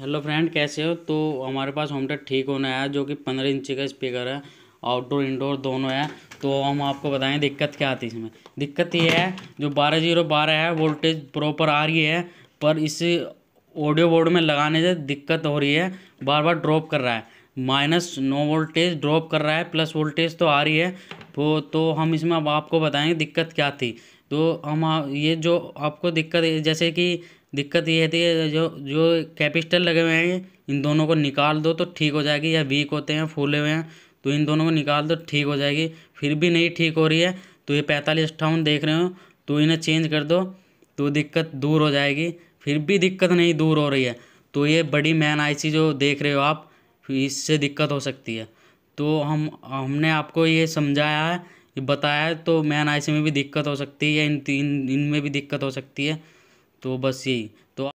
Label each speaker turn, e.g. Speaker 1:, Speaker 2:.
Speaker 1: hello friend कैसे हो तो हमारे पास होम थिएटर ठीक होना है जो कि पंद्रह इंची का स्पीकर है आउटडोर इंडोर दोनों है तो हम आपको बताएं दिक्कत क्या आती है इसमें दिक्कत ये है जो बारह जीरो बारह है वोल्टेज प्रॉपर आ रही है पर इस ऑडियो बोर्ड में लगाने से दिक्कत हो रही है बार बार ड्रॉप कर रहा है माइनस नो वोल्टेज ड्रॉप कर रहा है प्लस वोल्टेज तो आ रही है तो तो हम इसमें अब आपको बताएंगे दिक्कत क्या थी तो हम ये जो आपको दिक्कत जैसे कि दिक्कत ये थी जो जो कैपिस्टल लगे हुए हैं इन दोनों को निकाल दो तो ठीक हो जाएगी या वीक होते हैं फूले हुए हैं तो इन दोनों को निकाल दो ठीक हो जाएगी फिर भी नहीं ठीक हो रही है तो ये पैंतालीस अट्ठावन देख रहे हो तो इन्हें चेंज कर दो तो दिक्कत दूर हो जाएगी फिर भी दिक्कत नहीं दूर हो रही है तो ये बड़ी मैन आईसी जो देख रहे हो आप इससे दिक्कत हो सकती है तो हम हमने आपको ये समझाया है बताया है तो मैन आईसी में भी दिक्कत हो सकती है इन इन इनमें भी दिक्कत हो सकती है तो बस यही तो